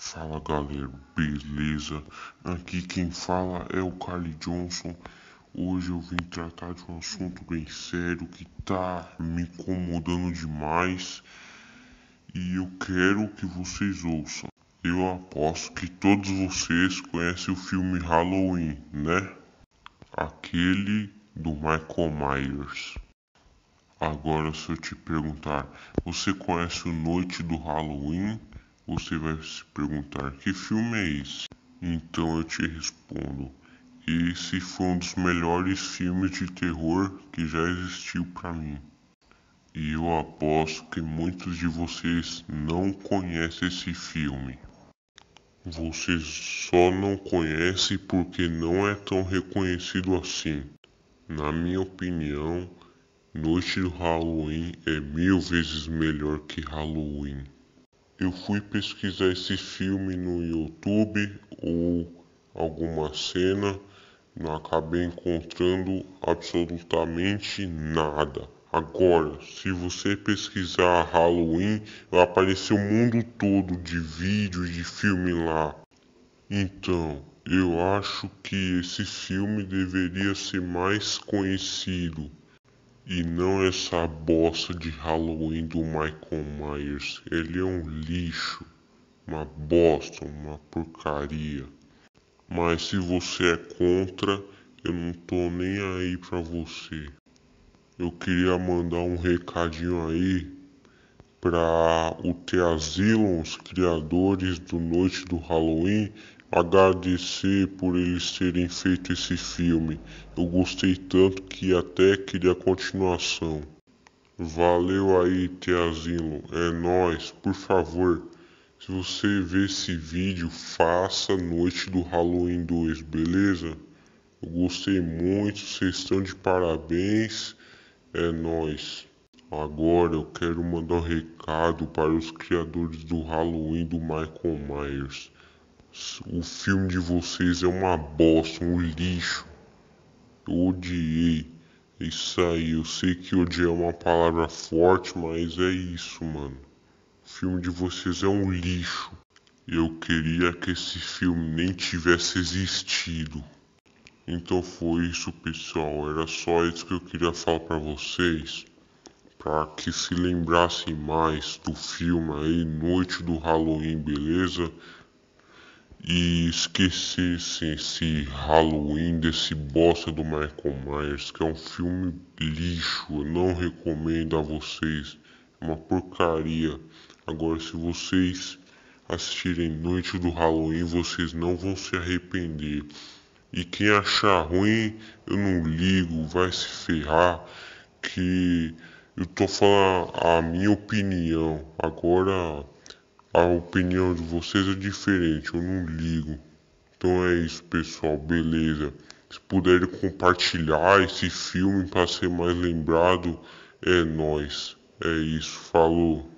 Fala galera, beleza? Aqui quem fala é o Carly Johnson. Hoje eu vim tratar de um assunto bem sério que tá me incomodando demais e eu quero que vocês ouçam. Eu aposto que todos vocês conhecem o filme Halloween, né? Aquele do Michael Myers. Agora, se eu te perguntar, você conhece o Noite do Halloween? Você vai se perguntar: que filme é esse? Então eu te respondo: esse foi um dos melhores filmes de terror que já existiu para mim. E eu aposto que muitos de vocês não conhecem esse filme. Você só não conhece porque não é tão reconhecido assim. Na minha opinião, Noite do Halloween é mil vezes melhor que Halloween eu fui pesquisar esse filme no YouTube ou alguma cena, não acabei encontrando absolutamente nada. Agora, se você pesquisar Halloween, vai aparecer o mundo todo de vídeo e de filme lá. Então, eu acho que esse filme deveria ser mais conhecido. E não essa bosta de Halloween do Michael Myers. Ele é um lixo, uma bosta, uma porcaria. Mas se você é contra, eu não tô nem aí pra você. Eu queria mandar um recadinho aí para o os criadores do Noite do Halloween agradecer por eles terem feito esse filme. Eu gostei tanto que até queria a continuação. Valeu aí, Teazilo. É nós, por favor. Se você vê esse vídeo, faça noite do Halloween 2, beleza? Eu gostei muito, vocês estão de parabéns. É nós. Agora eu quero mandar um recado para os criadores do Halloween do Michael Myers. O filme de vocês é uma bosta, um lixo. Eu odiei. É isso aí, eu sei que odiar é uma palavra forte, mas é isso, mano. O filme de vocês é um lixo. Eu queria que esse filme nem tivesse existido. Então foi isso, pessoal. Era só isso que eu queria falar para vocês, para que se lembrassem mais do filme aí Noite do Halloween, beleza? e esquecessem esse Halloween desse bosta do Michael Myers, que é um filme lixo, eu não recomendo a vocês, é uma porcaria. Agora, se vocês assistirem Noite do Halloween, vocês não vão se arrepender. E quem achar ruim, eu não ligo, vai se ferrar, que eu tô falando a minha opinião. Agora a opinião de vocês é diferente, eu não ligo. Então é isso, pessoal, beleza. Se puderem compartilhar esse filme para ser mais lembrado, é nós. É isso, falou.